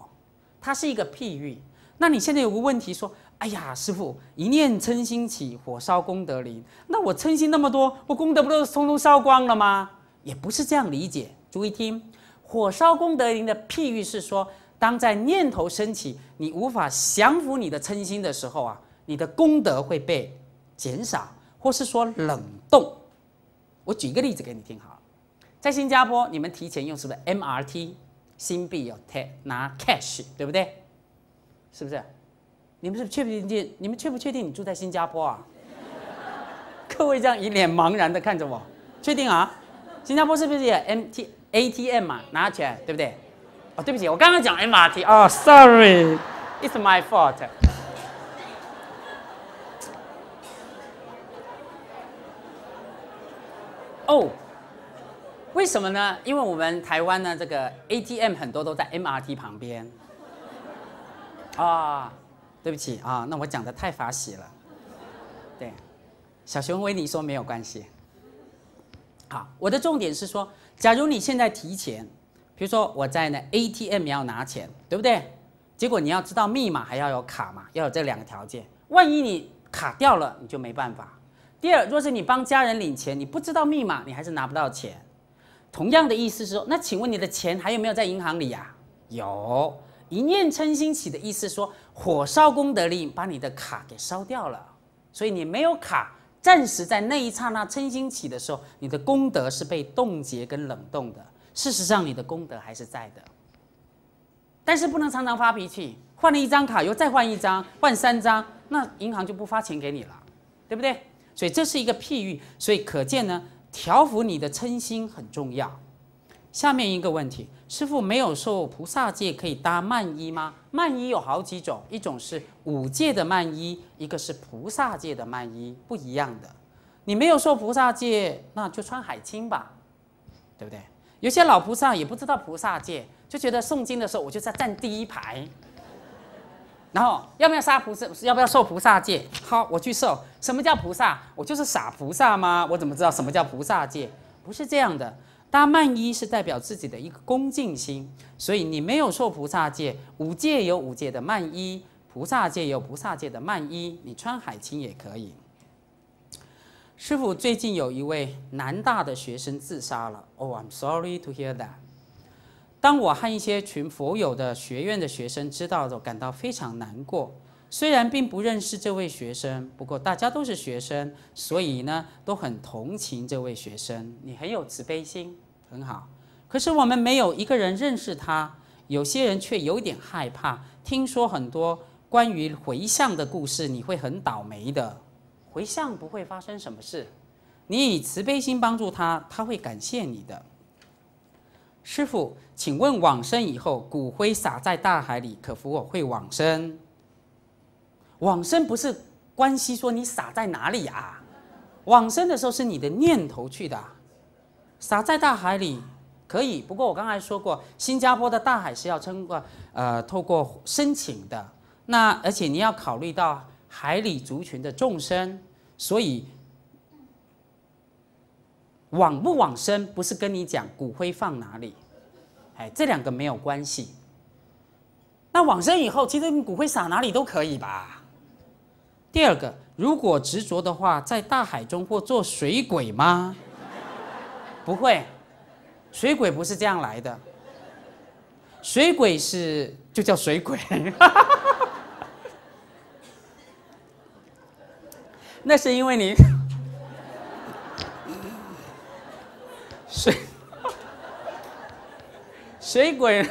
它是一个譬喻。那你现在有个问题说。哎呀，师傅，一念嗔心起，火烧功德林。那我嗔心那么多，我功德不都通通烧光了吗？也不是这样理解，注意听。火烧功德林的譬喻是说，当在念头升起，你无法降服你的嗔心的时候啊，你的功德会被减少，或是说冷冻。我举一个例子给你听好了，在新加坡，你们提前用是不是 M R T，新币有 take 拿 cash，对不对？是不是？你们是确不确定？你们确不确定你住在新加坡啊？各位这样一脸茫然的看着我，确定啊？新加坡是不是也 M T A T M 嘛？拿钱对不对？哦，对不起，我刚刚讲 M R T，哦，Sorry，it's my fault。哦，为什么呢？因为我们台湾呢，这个 A T M 很多都在 M R T 旁边。啊。对不起啊，那我讲的太法喜了。对，小熊维尼说没有关系。好，我的重点是说，假如你现在提钱，比如说我在那 ATM 要拿钱，对不对？结果你要知道密码，还要有卡嘛，要有这两个条件。万一你卡掉了，你就没办法。第二，若是你帮家人领钱，你不知道密码，你还是拿不到钱。同样的意思是，说，那请问你的钱还有没有在银行里呀？有。一念嗔心起的意思说，火烧功德林，把你的卡给烧掉了，所以你没有卡。暂时在那一刹那嗔心起的时候，你的功德是被冻结跟冷冻的。事实上，你的功德还是在的，但是不能常常发脾气，换了一张卡，又再换一张，换三张，那银行就不发钱给你了，对不对？所以这是一个譬喻，所以可见呢，调伏你的嗔心很重要。下面一个问题。师傅没有说菩萨戒可以搭缦衣吗？缦衣有好几种，一种是五戒的缦衣，一个是菩萨戒的缦衣，不一样的。你没有受菩萨戒，那就穿海青吧，对不对？有些老菩萨也不知道菩萨戒，就觉得诵经的时候我就在站第一排，然后要不要杀菩萨？要不要受菩萨戒？好，我去受。什么叫菩萨？我就是傻菩萨吗？我怎么知道什么叫菩萨戒？不是这样的。搭曼衣是代表自己的一个恭敬心，所以你没有受菩萨戒，五戒有五戒的曼衣，菩萨戒有菩萨戒的曼衣，你穿海青也可以。师傅最近有一位南大的学生自杀了，Oh, I'm sorry to hear that。当我和一些群佛友的学院的学生知道的，感到非常难过。虽然并不认识这位学生，不过大家都是学生，所以呢都很同情这位学生。你很有慈悲心，很好。可是我们没有一个人认识他，有些人却有点害怕。听说很多关于回向的故事，你会很倒霉的。回向不会发生什么事，你以慈悲心帮助他，他会感谢你的。师傅，请问往生以后，骨灰撒在大海里，可否我会往生？往生不是关系说你撒在哪里啊，往生的时候是你的念头去的，撒在大海里可以。不过我刚才说过，新加坡的大海是要通过呃透过申请的，那而且你要考虑到海里族群的众生，所以往不往生不是跟你讲骨灰放哪里，哎，这两个没有关系。那往生以后，其实骨灰撒哪里都可以吧。第二个，如果执着的话，在大海中或做水鬼吗？不会，水鬼不是这样来的。水鬼是就叫水鬼，那是因为你 水 水鬼。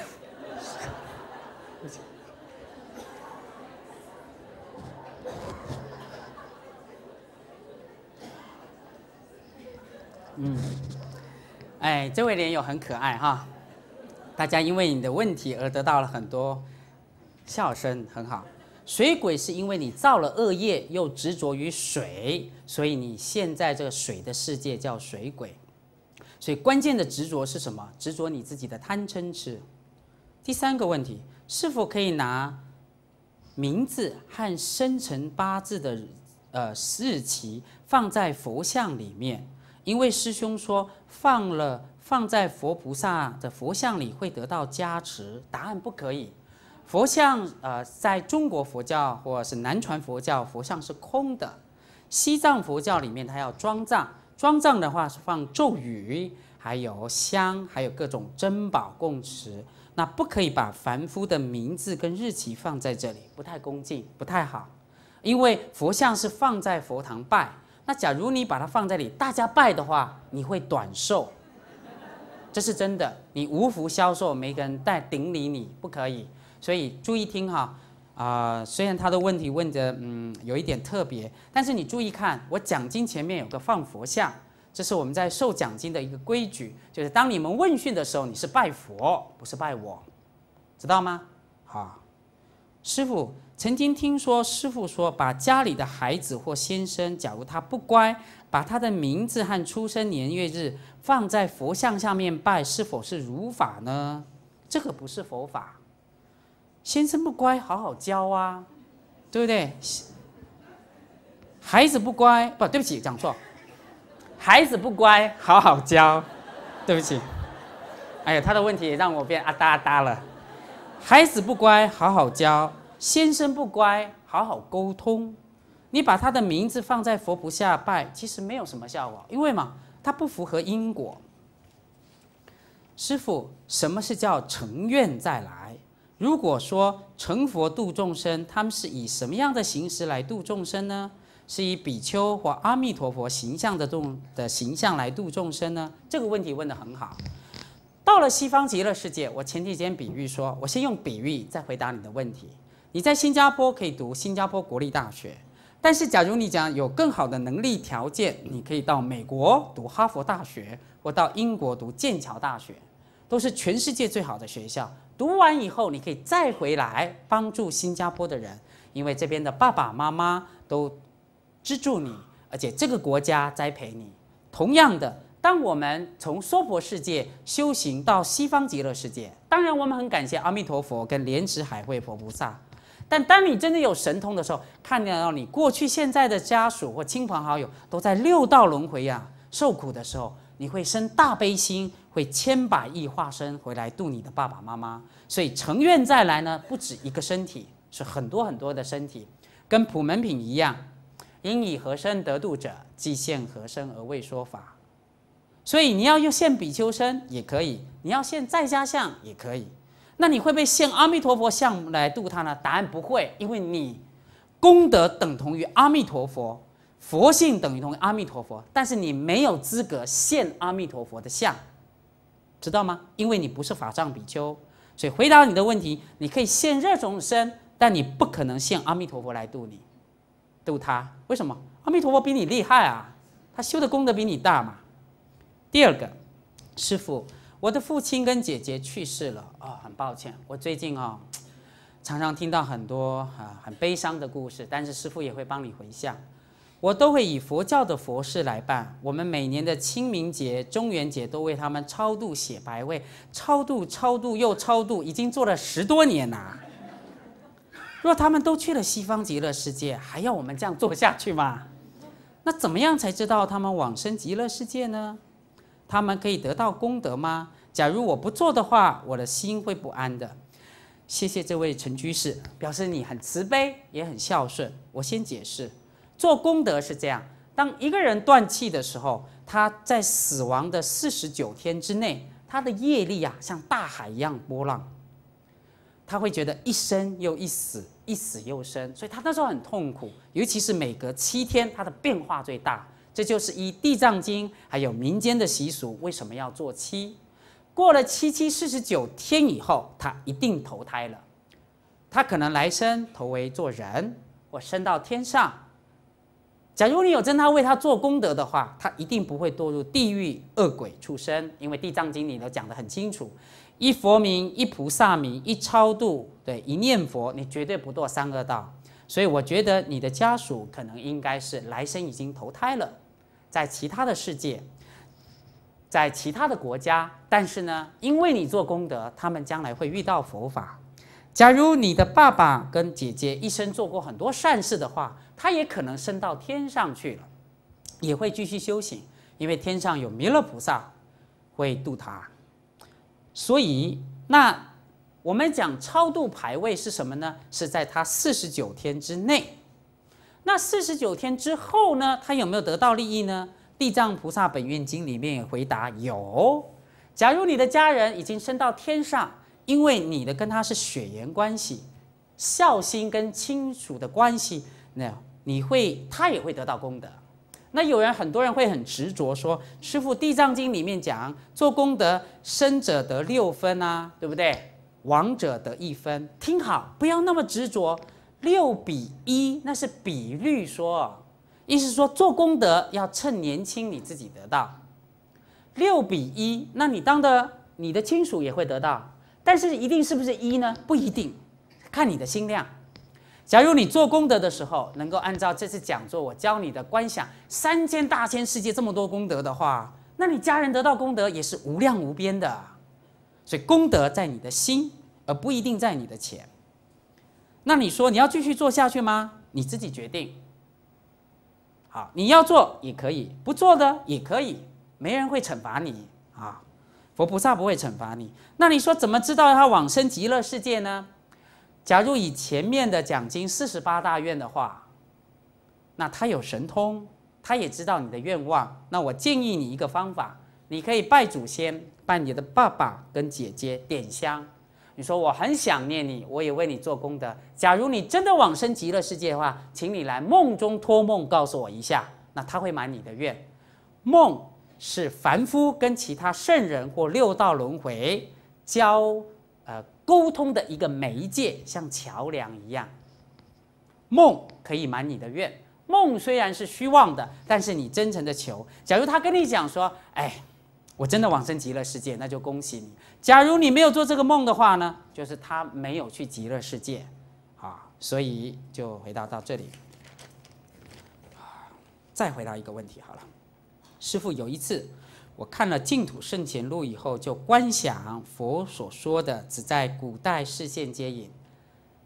哎，这位莲友很可爱哈，大家因为你的问题而得到了很多笑声，很好。水鬼是因为你造了恶业，又执着于水，所以你现在这个水的世界叫水鬼。所以关键的执着是什么？执着你自己的贪嗔痴。第三个问题，是否可以拿名字和生辰八字的呃日期放在佛像里面？因为师兄说放了。放在佛菩萨的佛像里会得到加持？答案不可以。佛像，呃，在中国佛教或是南传佛教，佛像是空的。西藏佛教里面，它要装藏，装藏的话是放咒语，还有香，还有各种珍宝供持。那不可以把凡夫的名字跟日期放在这里，不太恭敬，不太好。因为佛像是放在佛堂拜，那假如你把它放在里，大家拜的话，你会短寿。这是真的，你无福消受，没个人带顶礼，你不可以。所以注意听哈，啊，虽然他的问题问的嗯有一点特别，但是你注意看，我奖金前面有个放佛像，这是我们在受奖金的一个规矩，就是当你们问讯的时候，你是拜佛，不是拜我，知道吗？好。师傅曾经听说，师傅说把家里的孩子或先生，假如他不乖，把他的名字和出生年月日放在佛像下面拜，是否是如法呢？这个不是佛法。先生不乖，好好教啊，对不对？孩子不乖，不对不起，讲错。孩子不乖，好好教，对不起。哎呀，他的问题让我变阿哒阿哒了。孩子不乖，好好教；先生不乖，好好沟通。你把他的名字放在佛菩萨拜，其实没有什么效果，因为嘛，他不符合因果。师傅，什么是叫成愿再来？如果说成佛度众生，他们是以什么样的形式来度众生呢？是以比丘或阿弥陀佛形象的这种的形象来度众生呢？这个问题问得很好。到了西方极乐世界，我前几天比喻说，我先用比喻再回答你的问题。你在新加坡可以读新加坡国立大学，但是假如你讲有更好的能力条件，你可以到美国读哈佛大学，或到英国读剑桥大学，都是全世界最好的学校。读完以后，你可以再回来帮助新加坡的人，因为这边的爸爸妈妈都资助你，而且这个国家栽培你。同样的。当我们从娑婆世界修行到西方极乐世界，当然我们很感谢阿弥陀佛跟莲池海会佛菩萨。但当你真的有神通的时候，看到你过去现在的家属或亲朋好友都在六道轮回呀受苦的时候，你会生大悲心，会千百亿化身回来度你的爸爸妈妈。所以成愿再来呢，不止一个身体，是很多很多的身体，跟普门品一样，应以何身得度者，即现何身而为说法。所以你要用现比丘身也可以，你要现在家相也可以。那你会不会现阿弥陀佛像来度他呢？答案不会，因为你功德等同于阿弥陀佛，佛性等同于阿弥陀佛，但是你没有资格现阿弥陀佛的相，知道吗？因为你不是法藏比丘，所以回答你的问题，你可以现热众生，但你不可能现阿弥陀佛来度你、度他。为什么？阿弥陀佛比你厉害啊，他修的功德比你大嘛。第二个，师傅，我的父亲跟姐姐去世了啊，很抱歉。我最近啊，常常听到很多啊很悲伤的故事，但是师傅也会帮你回向。我都会以佛教的佛事来办，我们每年的清明节、中元节都为他们超度、写白位、超度、超度又超度，已经做了十多年呐。若他们都去了西方极乐世界，还要我们这样做下去吗？那怎么样才知道他们往生极乐世界呢？他们可以得到功德吗？假如我不做的话，我的心会不安的。谢谢这位陈居士，表示你很慈悲，也很孝顺。我先解释，做功德是这样：当一个人断气的时候，他在死亡的四十九天之内，他的业力啊，像大海一样波浪，他会觉得一生又一死，一死又生，所以他那时候很痛苦，尤其是每隔七天，他的变化最大。这就是以地藏经》还有民间的习俗，为什么要做七？过了七七四十九天以后，他一定投胎了。他可能来生投为做人，或升到天上。假如你有真他为他做功德的话，他一定不会堕入地狱恶鬼出生。因为《地藏经》里头讲得很清楚：一佛名，一菩萨名，一超度，对，一念佛，你绝对不堕三恶道。所以我觉得你的家属可能应该是来生已经投胎了。在其他的世界，在其他的国家，但是呢，因为你做功德，他们将来会遇到佛法。假如你的爸爸跟姐姐一生做过很多善事的话，他也可能升到天上去了，也会继续修行，因为天上有弥勒菩萨会度他。所以，那我们讲超度牌位是什么呢？是在他四十九天之内。那四十九天之后呢？他有没有得到利益呢？地藏菩萨本愿经里面也回答有。假如你的家人已经升到天上，因为你的跟他是血缘关系，孝心跟亲属的关系，那你会他也会得到功德。那有人很多人会很执着说，师傅《地藏经里面讲做功德，生者得六分啊，对不对？亡者得一分。听好，不要那么执着。六比一，那是比率说，意思说做功德要趁年轻，你自己得到六比一，那你当的你的亲属也会得到，但是一定是不是一呢？不一定，看你的心量。假如你做功德的时候能够按照这次讲座我教你的观想三千大千世界这么多功德的话，那你家人得到功德也是无量无边的。所以功德在你的心，而不一定在你的钱。那你说你要继续做下去吗？你自己决定。好，你要做也可以，不做的也可以，没人会惩罚你啊，佛菩萨不会惩罚你。那你说怎么知道他往生极乐世界呢？假如以前面的讲经四十八大愿的话，那他有神通，他也知道你的愿望。那我建议你一个方法，你可以拜祖先，拜你的爸爸跟姐姐，点香。你说我很想念你，我也为你做功德。假如你真的往生极乐世界的话，请你来梦中托梦告诉我一下。那他会满你的愿，梦是凡夫跟其他圣人或六道轮回交呃沟通的一个媒介，像桥梁一样。梦可以满你的愿，梦虽然是虚妄的，但是你真诚的求。假如他跟你讲说，哎。我真的往生极乐世界，那就恭喜你。假如你没有做这个梦的话呢，就是他没有去极乐世界，啊，所以就回答到这里。啊，再回答一个问题好了，师傅，有一次我看了《净土圣贤录》以后，就观想佛所说的只在古代视线接引，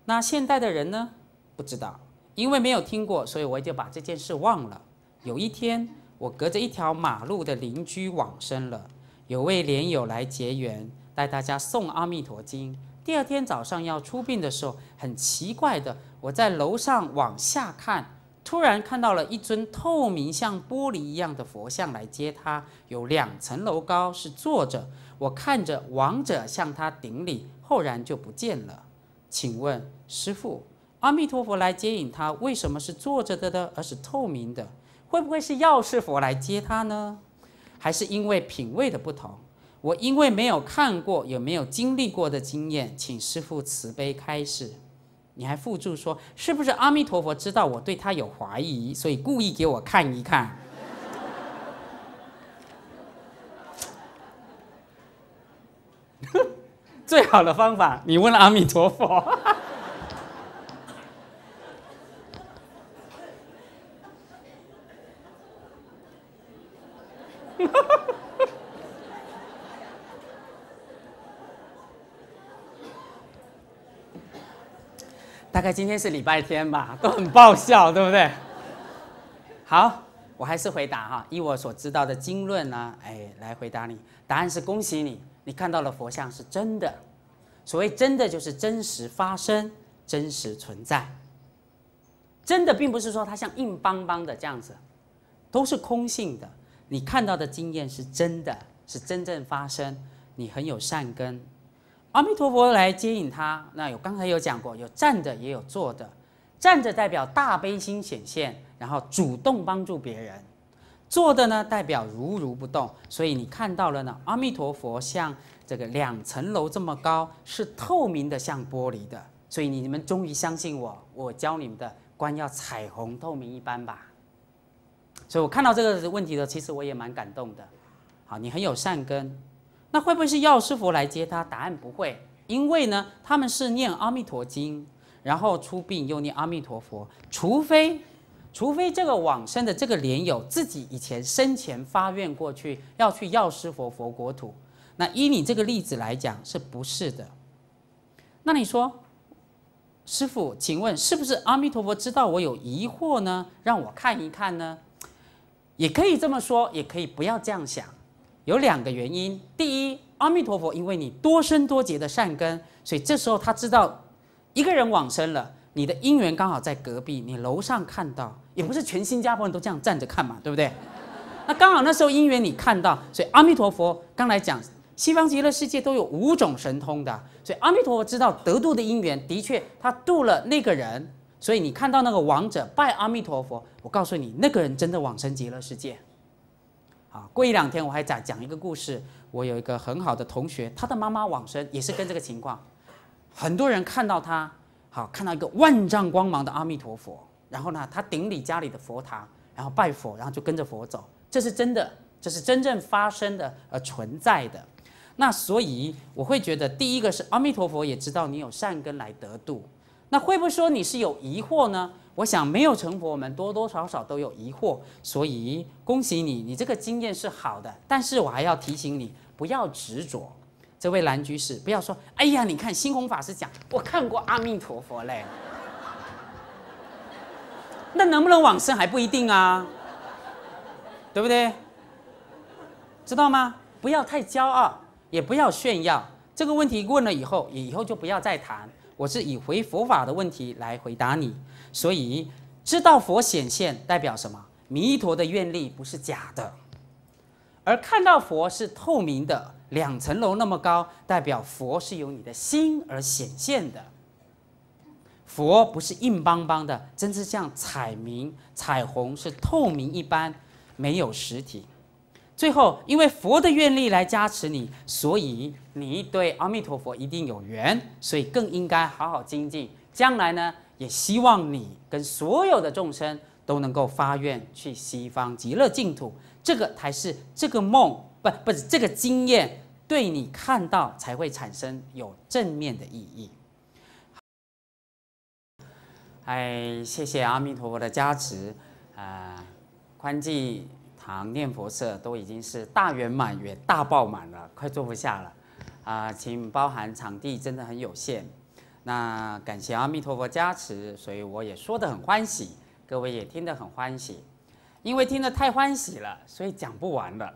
那现代的人呢，不知道，因为没有听过，所以我就把这件事忘了。有一天。我隔着一条马路的邻居往生了，有位莲友来结缘，带大家送阿弥陀经》。第二天早上要出殡的时候，很奇怪的，我在楼上往下看，突然看到了一尊透明像玻璃一样的佛像来接他，有两层楼高，是坐着。我看着亡者向他顶礼，后然就不见了。请问师父，阿弥陀佛来接引他，为什么是坐着的呢？而是透明的？会不会是药师佛来接他呢？还是因为品味的不同？我因为没有看过，也没有经历过的经验，请师父慈悲开示。你还附注说，是不是阿弥陀佛知道我对他有怀疑，所以故意给我看一看？最好的方法，你问阿弥陀佛。大概今天是礼拜天吧，都很爆笑，对不对？好，我还是回答哈。以我所知道的经论呢，哎，来回答你，答案是恭喜你，你看到了佛像是真的。所谓真的就是真实发生、真实存在。真的并不是说它像硬邦邦的这样子，都是空性的。你看到的经验是真的是真正发生，你很有善根。阿弥陀佛来接引他，那有刚才有讲过，有站着也有坐的，站着代表大悲心显现，然后主动帮助别人；坐的呢代表如如不动。所以你看到了呢，阿弥陀佛像这个两层楼这么高，是透明的，像玻璃的。所以你们终于相信我，我教你们的观要彩虹透明一般吧。所以我看到这个问题的，其实我也蛮感动的。好，你很有善根。那会不会是药师佛来接他？答案不会，因为呢，他们是念阿弥陀经，然后出殡又念阿弥陀佛。除非，除非这个往生的这个莲友自己以前生前发愿过去要去药师佛佛国土。那依你这个例子来讲，是不是的？那你说，师傅，请问是不是阿弥陀佛知道我有疑惑呢？让我看一看呢？也可以这么说，也可以不要这样想。有两个原因，第一，阿弥陀佛，因为你多生多劫的善根，所以这时候他知道一个人往生了，你的因缘刚好在隔壁，你楼上看到，也不是全新加坡人都这样站着看嘛，对不对？那刚好那时候因缘你看到，所以阿弥陀佛刚来讲，西方极乐世界都有五种神通的，所以阿弥陀佛知道得度的因缘，的确他度了那个人，所以你看到那个王者拜阿弥陀佛，我告诉你，那个人真的往生极乐世界。啊，过一两天我还讲讲一个故事。我有一个很好的同学，他的妈妈往生也是跟这个情况。很多人看到他，好看到一个万丈光芒的阿弥陀佛，然后呢，他顶礼家里的佛堂，然后拜佛，然后就跟着佛走。这是真的，这是真正发生的呃存在的。那所以我会觉得，第一个是阿弥陀佛也知道你有善根来得度，那会不会说你是有疑惑呢？我想没有成佛，我们多多少少都有疑惑，所以恭喜你，你这个经验是好的。但是我还要提醒你，不要执着。这位蓝居士，不要说，哎呀，你看，星红法师讲，我看过阿弥陀佛嘞，那能不能往生还不一定啊，对不对？知道吗？不要太骄傲，也不要炫耀。这个问题问了以后，以后就不要再谈。我是以回佛法的问题来回答你。所以，知道佛显现代表什么？弥陀的愿力不是假的，而看到佛是透明的，两层楼那么高，代表佛是由你的心而显现的。佛不是硬邦邦的，真是像彩明彩虹是透明一般，没有实体。最后，因为佛的愿力来加持你，所以你对阿弥陀佛一定有缘，所以更应该好好精进，将来呢？也希望你跟所有的众生都能够发愿去西方极乐净土，这个才是这个梦不不是这个经验对你看到才会产生有正面的意义。哎，谢谢阿弥陀佛的加持，啊，宽济堂念佛社都已经是大圆满圆大爆满了，快坐不下了，啊，请包含场地真的很有限。那感谢阿弥陀佛加持，所以我也说得很欢喜，各位也听得很欢喜，因为听得太欢喜了，所以讲不完了。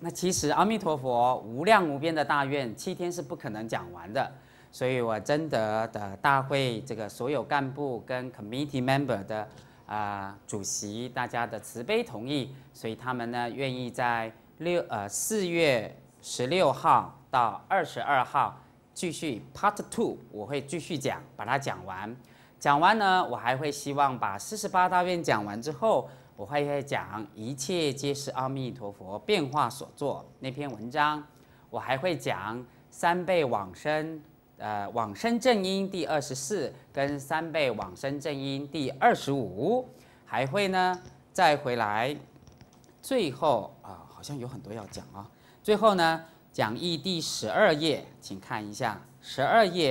那其实阿弥陀佛无量无边的大愿，七天是不可能讲完的，所以我真的的大会这个所有干部跟 committee member 的啊主席，大家的慈悲同意，所以他们呢愿意在六呃四月十六号到二十二号。继续 Part Two，我会继续讲，把它讲完。讲完呢，我还会希望把四十八大愿讲完之后，我会讲一切皆是阿弥陀佛变化所作那篇文章。我还会讲三倍往生，呃，往生正因第二十四跟三倍往生正因第二十五，还会呢再回来。最后啊，好像有很多要讲啊。最后呢。讲义第十二页，请看一下，十二页。